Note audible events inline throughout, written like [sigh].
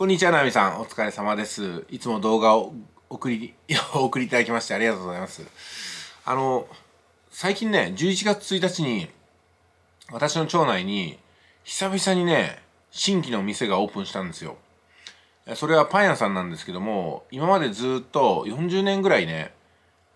こんにちは、なみさん。お疲れ様です。いつも動画を送り、[laughs] お送りいただきましてありがとうございます。あの、最近ね、11月1日に、私の町内に、久々にね、新規の店がオープンしたんですよ。それはパン屋さんなんですけども、今までずっと40年ぐらいね、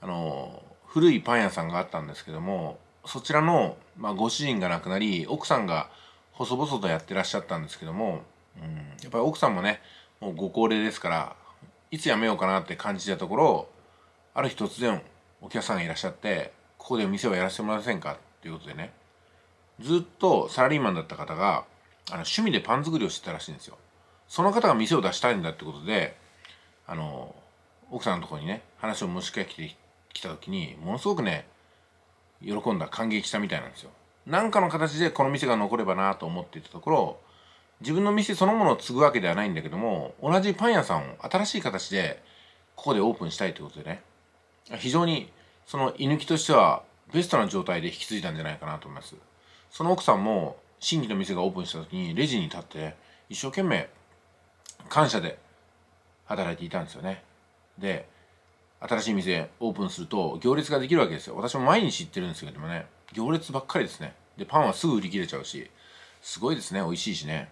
あの、古いパン屋さんがあったんですけども、そちらの、まあ、ご主人が亡くなり、奥さんが細々とやってらっしゃったんですけども、うん、やっぱり奥さんもねもうご高齢ですからいつ辞めようかなって感じたところある日突然お客さんがいらっしゃって「ここで店をやらせてもらえませんか?」っていうことでねずっとサラリーマンだった方があの趣味でパン作りをしてたらしいんですよ。その方が店を出したいんだってことであの奥さんのとこにね話を持ちかけてきた時にものすごくね喜んだ感激したみたいなんですよ。なんかの形でこの店が残ればなと思っていたところ自分の店そのものを継ぐわけではないんだけども同じパン屋さんを新しい形でここでオープンしたいということでね非常にその居抜きとしてはベストな状態で引き継いだんじゃないかなと思いますその奥さんも新規の店がオープンした時にレジに立って一生懸命感謝で働いていたんですよねで新しい店オープンすると行列ができるわけですよ私も毎日行ってるんですけどもね行列ばっかりですねでパンはすぐ売り切れちゃうしすごいですね美味しいしね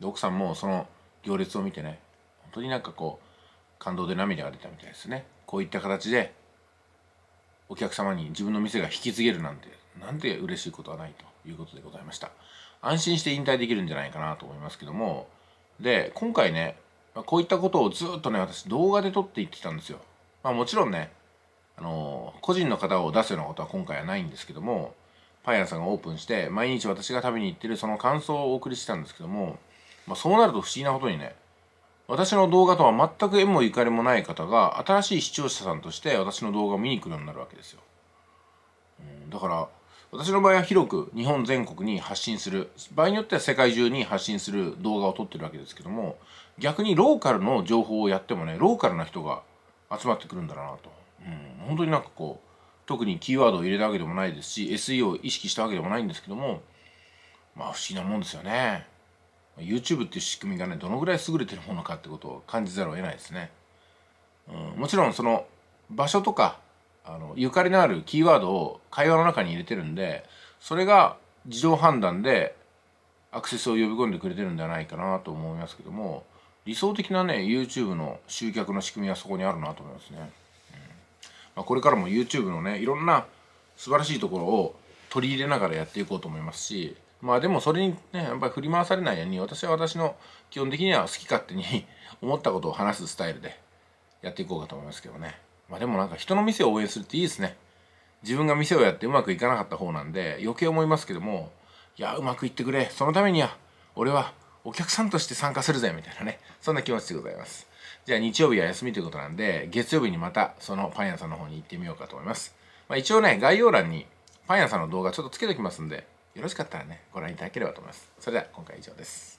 で奥さんもその行列を見てね本当になんかこう感動で涙が出たみたいですねこういった形でお客様に自分の店が引き継げるなんてなんて嬉しいことはないということでございました安心して引退できるんじゃないかなと思いますけどもで今回ねこういったことをずっとね私動画で撮っていってたんですよまあもちろんねあの個人の方を出すようなことは今回はないんですけどもパン屋さんがオープンして毎日私が食べに行ってるその感想をお送りしてたんですけどもまあ、そうなると不思議なことにね私の動画とは全く縁もゆかりもない方が新しい視聴者さんとして私の動画を見に来るようになるわけですよ、うん、だから私の場合は広く日本全国に発信する場合によっては世界中に発信する動画を撮ってるわけですけども逆にローカルの情報をやってもねローカルな人が集まってくるんだなと、うん、本当になんかこう特にキーワードを入れたわけでもないですし SE を意識したわけでもないんですけどもまあ不思議なもんですよね YouTube っていう仕組みがねどのぐらい優れてるものかってことを感じざるを得ないですね、うん、もちろんその場所とかあのゆかりのあるキーワードを会話の中に入れてるんでそれが自動判断でアクセスを呼び込んでくれてるんじゃないかなと思いますけども理想的なね YouTube の集客の仕組みはそこにあるなと思いますね、うんまあ、これからも YouTube のねいろんな素晴らしいところを取り入れながらやっていこうと思いますしまあでもそれにね、やっぱり振り回されないように、私は私の基本的には好き勝手に [laughs] 思ったことを話すスタイルでやっていこうかと思いますけどね。まあでもなんか人の店を応援するっていいですね。自分が店をやってうまくいかなかった方なんで、余計思いますけども、いや、うまくいってくれ。そのためには、俺はお客さんとして参加するぜ、みたいなね。そんな気持ちでございます。じゃあ日曜日は休みということなんで、月曜日にまたそのパン屋さんの方に行ってみようかと思います。まあ、一応ね、概要欄にパン屋さんの動画ちょっとつけておきますんで、よろしかったらねご覧いただければと思いますそれでは今回以上です